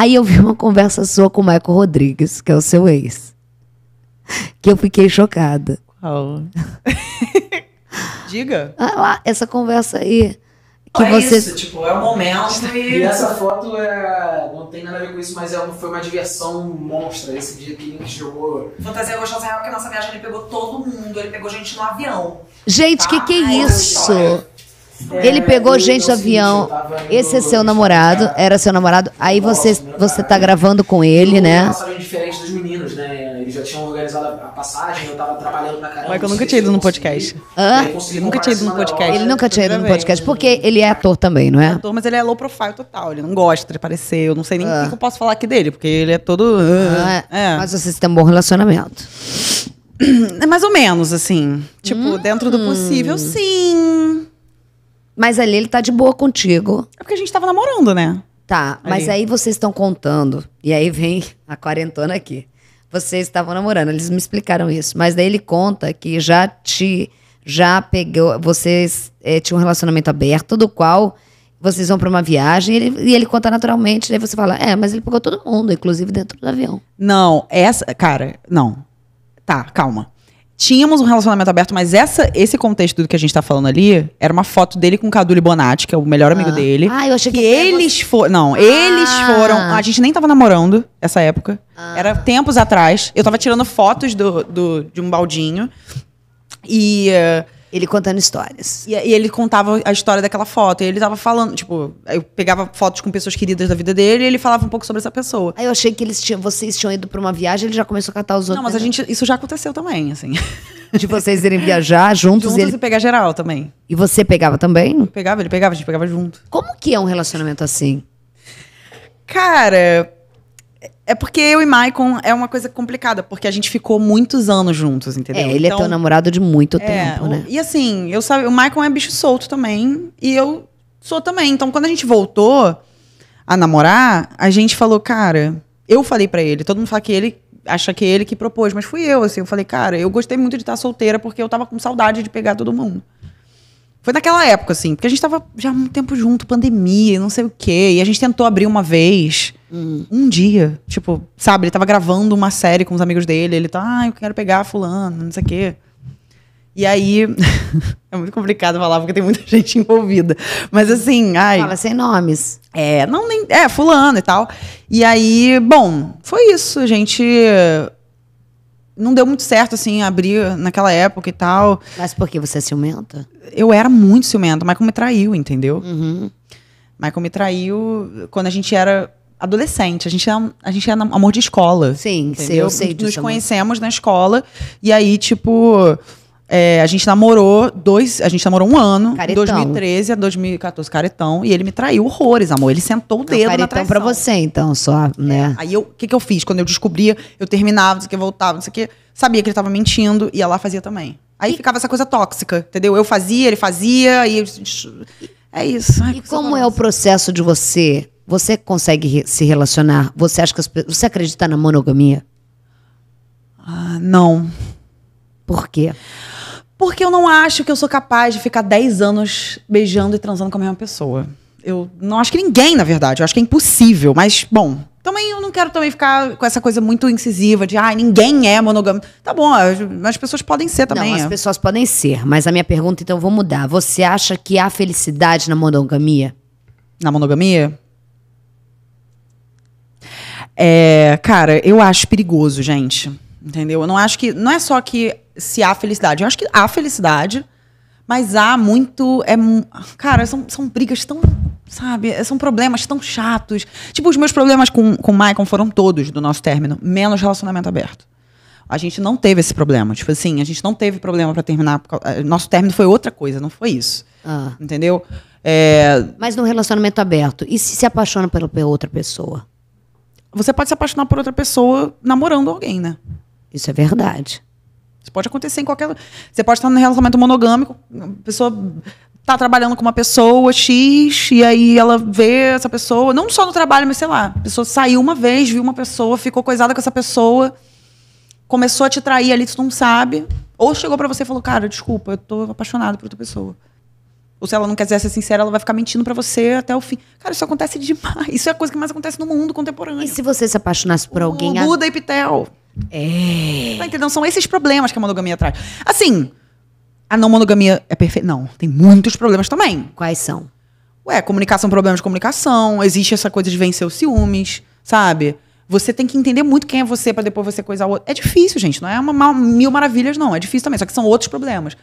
Aí eu vi uma conversa sua com o Michael Rodrigues, que é o seu ex. Que eu fiquei chocada. Qual? Diga. Ah, lá, essa conversa aí. Que é você... isso, tipo, é o momento e essa foto é... não tem nada a ver com isso, mas é, foi uma diversão monstra esse dia que Link jogou. Fantasia Gostosa Real, que nossa viagem ele pegou todo mundo, ele pegou gente no avião. Gente, o tá? que, que é isso? Ai, ele pegou gente do avião. Esse é seu namorado, era seu namorado. Aí Nossa, você, você tá gravando com ele, né? É diferente dos meninos, né? Eles já tinham organizado a passagem, eu tava trabalhando pra caramba. Mas é eu nunca tinha ido no podcast. Hã? Ele nunca tinha ido no podcast. Ele nunca tinha ido no podcast, porque ele é ator também, não é? é ator, mas ele é low profile total. Ele não gosta de aparecer. Eu não sei nem o ah. que eu posso falar aqui dele, porque ele é todo. Ah, é. Mas vocês têm um bom relacionamento. É mais ou menos, assim. Tipo, hum, dentro do possível, hum. sim. Mas ali ele tá de boa contigo. É porque a gente tava namorando, né? Tá, ali. mas aí vocês estão contando. E aí vem a quarentona aqui. Vocês estavam namorando, eles me explicaram isso. Mas daí ele conta que já te. Já pegou. Vocês é, tinham um relacionamento aberto, do qual vocês vão para uma viagem e ele, e ele conta naturalmente. Daí você fala, é, mas ele pegou todo mundo, inclusive dentro do avião. Não, essa. Cara, não. Tá, calma tínhamos um relacionamento aberto, mas essa, esse contexto do que a gente tá falando ali era uma foto dele com o Cadu Libonati, que é o melhor amigo ah. dele. Ah, eu achei que, que eles foram. Não, ah. eles foram. A gente nem tava namorando essa época. Ah. Era tempos atrás. Eu tava tirando fotos do, do, de um baldinho. E. Uh, ele contando histórias. E, e, ele contava a história daquela foto. E ele tava falando, tipo, eu pegava fotos com pessoas queridas da vida dele e ele falava um pouco sobre essa pessoa. Aí eu achei que eles tinham, vocês tinham ido pra uma viagem, ele já começou a catar os outros. Não, mas a gente, isso já aconteceu também, assim. De vocês irem viajar juntos. Juntos ele... e pegar geral também. E você pegava também? Eu pegava, ele pegava, a gente pegava junto. Como que é um relacionamento assim? Cara, é porque eu e Maicon é uma coisa complicada, porque a gente ficou muitos anos juntos, entendeu? É, ele então, é teu então, namorado de muito é, tempo, o, né? E assim, eu sabe, o Maicon é bicho solto também, e eu sou também. Então, quando a gente voltou a namorar, a gente falou, cara, eu falei para ele, todo mundo fala que ele acha que ele que propôs, mas fui eu, assim, eu falei, cara, eu gostei muito de estar solteira porque eu tava com saudade de pegar todo mundo. Foi naquela época, assim, porque a gente tava já um tempo junto, pandemia, não sei o quê. E a gente tentou abrir uma vez, hum. um dia. Tipo, sabe, ele tava gravando uma série com os amigos dele. Ele tá, ah, eu quero pegar fulano, não sei o quê. E aí. é muito complicado falar, porque tem muita gente envolvida. Mas assim, ai. Fala sem nomes. É, não nem. É, fulano e tal. E aí, bom, foi isso. A gente não deu muito certo, assim, abrir naquela época e tal. Mas por que você é ciumenta? Eu era muito ciumenta. Michael me traiu, entendeu? Uhum. Michael me traiu quando a gente era adolescente. A gente era, é, a gente era é amor de escola. Sim, entendeu? Sim, eu sei disso. Nos também. conhecemos na escola. E aí, tipo, é, a gente namorou dois. A gente namorou um ano, de 2013 a 2014, caretão, e ele me traiu horrores, amor. Ele sentou o dedo não, caretão na traição. pra você, então, só, né? É, aí eu, o que, que eu fiz? Quando eu descobria, eu terminava, não sei o que, voltava, não sei o que. Sabia que ele tava mentindo e ela fazia também. Aí e... ficava essa coisa tóxica, entendeu? Eu fazia, ele fazia, e. É isso. Ai, e como é o processo de você? Você consegue se relacionar? Você acha que as, você acredita na monogamia? Ah, não. Por quê? Porque eu não acho que eu sou capaz de ficar 10 anos beijando e transando com a mesma pessoa. Eu não acho que ninguém, na verdade. Eu acho que é impossível. Mas, bom, também eu não quero também ficar com essa coisa muito incisiva de, ah, ninguém é monogâmico. Tá bom, as, as pessoas podem ser também. Não, as é. pessoas podem ser. Mas a minha pergunta, então, eu vou mudar. Você acha que há felicidade na monogamia? Na monogamia? É, cara, eu acho perigoso, gente. Entendeu? Eu não acho que. Não é só que se há felicidade. Eu acho que há felicidade, mas há muito. É, cara, são, são brigas tão. Sabe? São problemas tão chatos. Tipo, os meus problemas com, com o Michael foram todos do nosso término, menos relacionamento aberto. A gente não teve esse problema. Tipo assim, a gente não teve problema para terminar. Nosso término foi outra coisa, não foi isso. Ah. Entendeu? É... Mas num relacionamento aberto. E se se apaixona pela outra pessoa? Você pode se apaixonar por outra pessoa namorando alguém, né? Isso é verdade. Isso pode acontecer em qualquer. Você pode estar num relacionamento monogâmico, a pessoa tá trabalhando com uma pessoa X, e aí ela vê essa pessoa, não só no trabalho, mas sei lá, a pessoa saiu uma vez, viu uma pessoa, ficou coisada com essa pessoa, começou a te trair ali, tu não sabe. Ou chegou para você e falou, cara, desculpa, eu tô apaixonado por outra pessoa. Ou se ela não quiser ser sincera, ela vai ficar mentindo para você até o fim. Cara, isso acontece demais. Isso é a coisa que mais acontece no mundo contemporâneo. E se você se apaixonasse por alguém? O Buda a... e Pitel. É. Tá entendendo? São esses problemas que a monogamia traz. Assim, a não monogamia é perfeita. Não, tem muitos problemas também. Quais são? Ué, comunicação, problemas de comunicação. Existe essa coisa de vencer os ciúmes, sabe? Você tem que entender muito quem é você para depois você coisar o outro. É difícil, gente. Não é uma, uma, mil maravilhas, não. É difícil também. Só que são outros problemas.